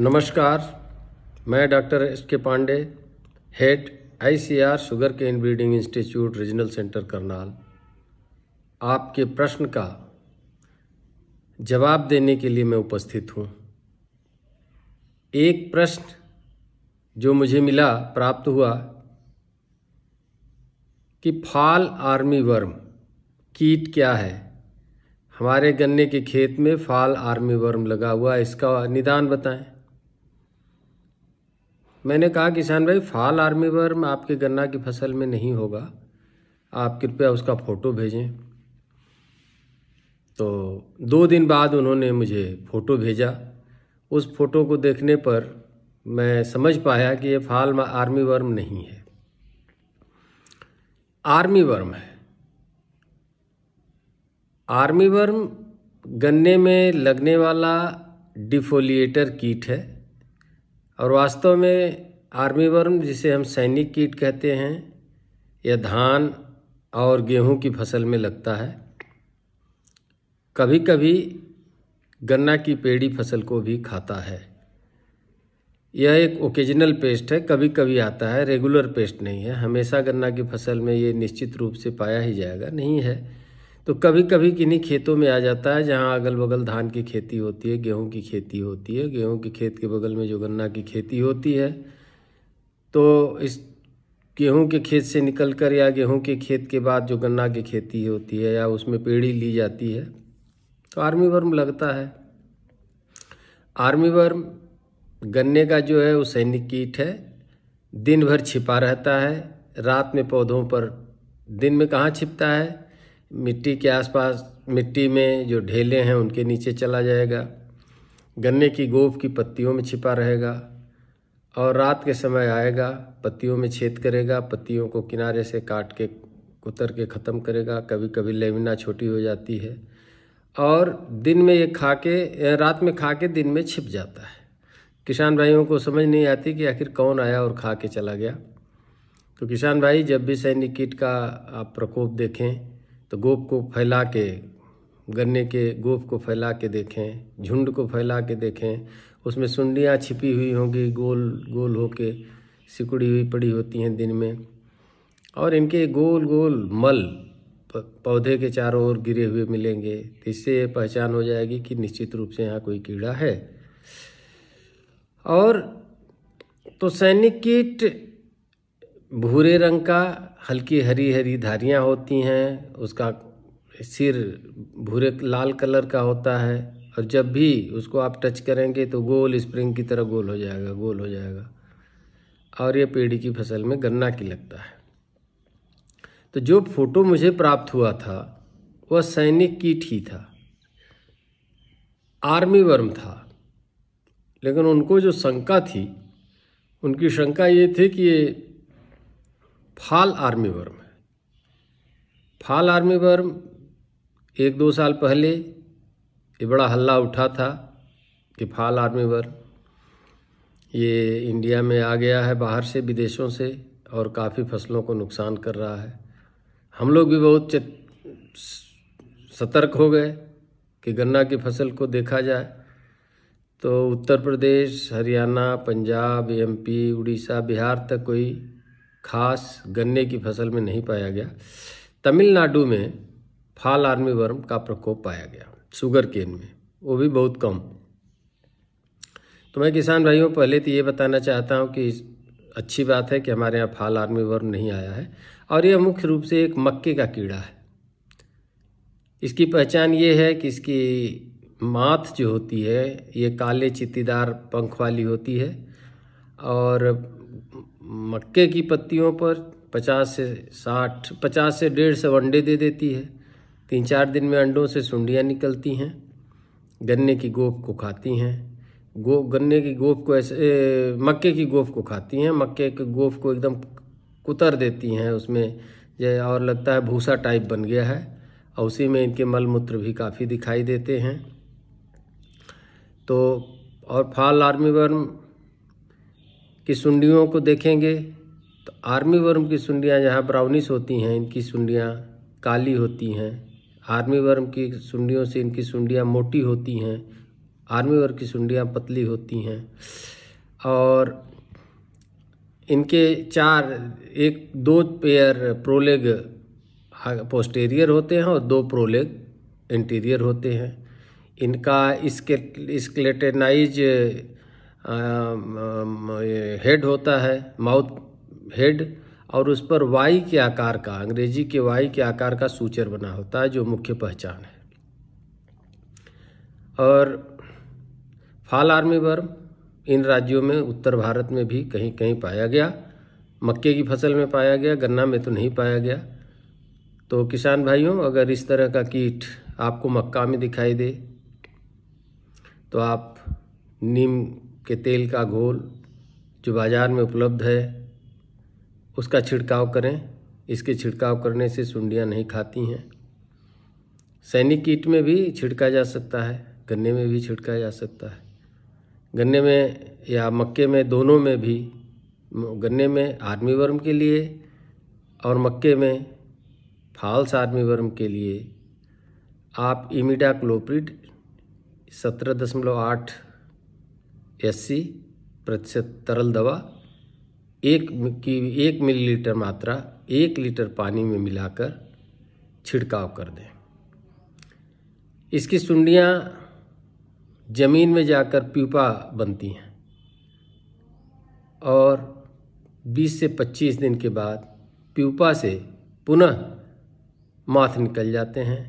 नमस्कार मैं doctor S K Pandey head ICAR sugar cane breeding institute regional centre Karnal आपके प्रश्न का जवाब देने के लिए मैं उपस्थित हूँ एक प्रश्न जो मुझे मिला प्राप्त हुआ कि फाल आर्मी वर्म कीट क्या है हमारे गन्ने के खेत में फाल आर्मी वर्म लगा हुआ इसका निदान बताएं मैंने कहा किसान भाई फाल आर्मी वर्म आपके गन्ना की फसल में नहीं होगा आप कृपया उसका फ़ोटो भेजें तो दो दिन बाद उन्होंने मुझे फ़ोटो भेजा उस फ़ोटो को देखने पर मैं समझ पाया कि ये फाल आर्मी वर्म नहीं है आर्मी वर्म है आर्मी वर्म गन्ने में लगने वाला डिफोलिएटर कीट है और वास्तव में आर्मी वर्म जिसे हम सैनिक कीट कहते हैं यह धान और गेहूं की फसल में लगता है कभी कभी गन्ना की पेड़ी फसल को भी खाता है यह एक ओकेजनल पेस्ट है कभी कभी आता है रेगुलर पेस्ट नहीं है हमेशा गन्ना की फसल में ये निश्चित रूप से पाया ही जाएगा नहीं है तो कभी कभी किन्हीं खेतों में आ जाता है जहाँ अगल बगल धान की खेती होती है गेहूं की खेती होती है गेहूं के खेत के बगल में जो गन्ना की खेती होती है तो इस गेहूं के खेत से निकल कर या गेहूं के खेत के बाद जो गन्ना की खेती होती है या उसमें पेड़ी ली जाती है तो आर्मी वर्म लगता है आर्मी वर्म गन्ने का जो है वो सैनिक कीट है दिन भर छिपा रहता है रात में पौधों पर दिन में कहाँ छिपता है मिट्टी के आसपास मिट्टी में जो ढेले हैं उनके नीचे चला जाएगा गन्ने की गोफ की पत्तियों में छिपा रहेगा और रात के समय आएगा पत्तियों में छेद करेगा पत्तियों को किनारे से काट के कुतर के ख़त्म करेगा कभी कभी लेमिना छोटी हो जाती है और दिन में ये खा के रात में खा के दिन में छिप जाता है किसान भाइयों को समझ नहीं आती कि आखिर कौन आया और खा के चला गया तो किसान भाई जब भी सैनिक कीट का आप प्रकोप देखें तो गोप को फैला के गन्ने के गोप को फैला के देखें झुंड को फैला के देखें उसमें सुंडियाँ छिपी हुई होंगी गोल गोल होके सिकुड़ी हुई पड़ी होती हैं दिन में और इनके गोल गोल मल पौधे के चारों ओर गिरे हुए मिलेंगे तो इससे पहचान हो जाएगी कि निश्चित रूप से यहाँ कोई कीड़ा है और तो सैनिक कीट भूरे रंग का हल्की हरी हरी धारियाँ होती हैं उसका सिर भूरे लाल कलर का होता है और जब भी उसको आप टच करेंगे तो गोल स्प्रिंग की तरह गोल हो जाएगा गोल हो जाएगा और ये पेड़ी की फसल में गन्ना की लगता है तो जो फोटो मुझे प्राप्त हुआ था वह सैनिक कीट ही था आर्मी वर्म था लेकिन उनको जो शंका थी उनकी शंका ये थी कि ये फाल आर्मी वर्म है फाल आर्मी वर्म एक दो साल पहले ये बड़ा हल्ला उठा था कि फाल आर्मी वर्म ये इंडिया में आ गया है बाहर से विदेशों से और काफ़ी फसलों को नुकसान कर रहा है हम लोग भी बहुत सतर्क हो गए कि गन्ना की फसल को देखा जाए तो उत्तर प्रदेश हरियाणा पंजाब एमपी उड़ीसा बिहार तक कोई खास गन्ने की फसल में नहीं पाया गया तमिलनाडु में फाल आर्मी वर्म का प्रकोप पाया गया शुगर केन में वो भी बहुत कम तो मैं किसान भाइयों पहले तो ये बताना चाहता हूँ कि अच्छी बात है कि हमारे यहाँ फाल आर्मी वर्म नहीं आया है और यह मुख्य रूप से एक मक्के का कीड़ा है इसकी पहचान ये है कि इसकी माथ जो होती है ये काले चित्तीदार पंख वाली होती है और मक्के की पत्तियों पर 50 से 60 50 से डेढ़ सौ अंडे दे देती है तीन चार दिन में अंडों से सुंडियाँ निकलती हैं गन्ने की गोप को खाती हैं गो गन्ने की गोप को ऐसे ए, मक्के की गोप को खाती हैं मक्के के गोप को एकदम कुतर देती हैं उसमें यह और लगता है भूसा टाइप बन गया है और उसी में इनके मल मूत्र भी काफ़ी दिखाई देते हैं तो और फाल आर्मी वर्म की सुंडियों को देखेंगे तो आर्मी वर्म की सुंडियाँ जहाँ ब्राउनिश होती हैं इनकी सुंडियाँ काली होती हैं आर्मी वर्म की सुंडियों से इनकी सुंडियाँ मोटी होती हैं आर्मी वर्म की सुंडियाँ पतली होती हैं और इनके चार एक दो पेयर प्रोलेग पोस्टेरियर होते हैं और दो प्रोलेग इंटीरियर होते हैं इनका इसके स्केलेटेनाइज हेड होता है माउथ हेड और उस पर वाई के आकार का अंग्रेजी के वाई के आकार का सूचर बना होता है जो मुख्य पहचान है और फाल आर्मी वर्म इन राज्यों में उत्तर भारत में भी कहीं कहीं पाया गया मक्के की फसल में पाया गया गन्ना में तो नहीं पाया गया तो किसान भाइयों अगर इस तरह का कीट आपको मक्का में दिखाई दे तो आप नीम के तेल का घोल जो बाज़ार में उपलब्ध है उसका छिड़काव करें इसके छिड़काव करने से सुंडियाँ नहीं खाती हैं सैनिक कीट में भी छिड़का जा सकता है गन्ने में भी छिड़का जा सकता है गन्ने में या मक्के में दोनों में भी गन्ने में आर्मी वर्म के लिए और मक्के में फाल्स आर्मी वर्म के लिए आप इमिडाक्लोप्रिड सत्रह दशमलव आठ अस्सी प्रतिशत तरल दवा एक की एक मिलीलीटर मात्रा एक लीटर पानी में मिलाकर छिड़काव कर दें इसकी सुंडियाँ ज़मीन में जाकर प्यूपा बनती हैं और 20 से 25 दिन के बाद प्यूपा से पुनः माथ निकल जाते हैं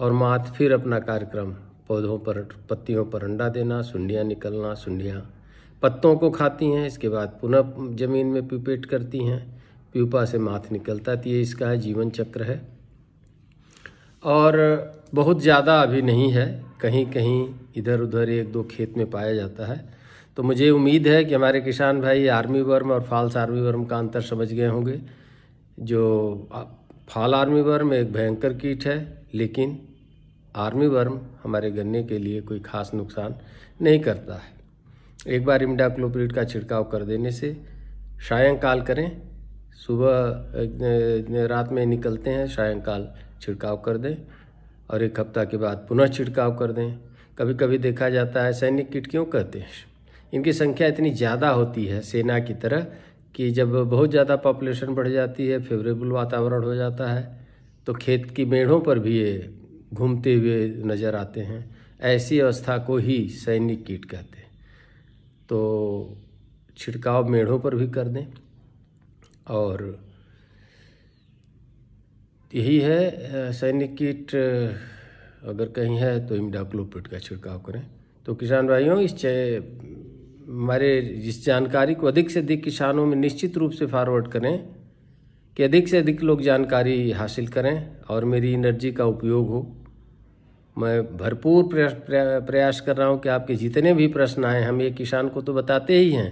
और माथ फिर अपना कार्यक्रम पौधों पर पत्तियों पर अंडा देना सुंडियाँ निकलना सुंडियाँ पत्तों को खाती हैं इसके बाद पुनः जमीन में प्यूपेट करती हैं प्यूपा से माथ निकलता है तो ये इसका है जीवन चक्र है और बहुत ज़्यादा अभी नहीं है कहीं कहीं इधर उधर एक दो खेत में पाया जाता है तो मुझे उम्मीद है कि हमारे किसान भाई आर्मी वर्म और फाल्स आर्मी वर्म का अंतर समझ गए होंगे जो फाल आर्मी वर्म एक भयंकर कीट है लेकिन आर्मी वर्म हमारे गन्ने के लिए कोई खास नुकसान नहीं करता है एक बार इमिडाक्लोप्रिड का छिड़काव कर देने से सायंकाल करें सुबह रात में निकलते हैं सायंकाल छिड़काव कर दें और एक हफ्ता के बाद पुनः छिड़काव कर दें कभी कभी देखा जाता है सैनिक किट क्यों कहते हैं इनकी संख्या इतनी ज़्यादा होती है सेना की तरह कि जब बहुत ज़्यादा पॉपुलेशन बढ़ जाती है फेवरेबल वातावरण हो जाता है तो खेत की मेढ़ों पर भी ये घूमते हुए नज़र आते हैं ऐसी अवस्था को ही सैनिक कीट कहते हैं तो छिड़काव मेढ़ों पर भी कर दें और यही है सैनिक कीट अगर कहीं है तो इमडाक्लोपिट का छिड़काव करें तो किसान भाइयों इस हमारे जिस जानकारी को अधिक से अधिक किसानों में निश्चित रूप से फॉरवर्ड करें कि अधिक से अधिक लोग जानकारी हासिल करें और मेरी एनर्जी का उपयोग हो मैं भरपूर प्रयास कर रहा हूँ कि आपके जितने भी प्रश्न आए हम ये किसान को तो बताते ही हैं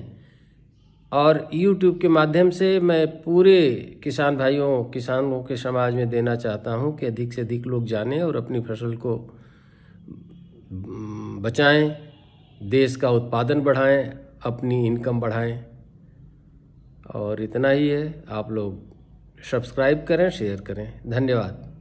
और यूट्यूब के माध्यम से मैं पूरे किसान भाइयों किसानों के समाज में देना चाहता हूँ कि अधिक से अधिक लोग जानें और अपनी फसल को बचाएं देश का उत्पादन बढ़ाएं अपनी इनकम बढ़ाएं और इतना ही है आप लोग सब्सक्राइब करें शेयर करें धन्यवाद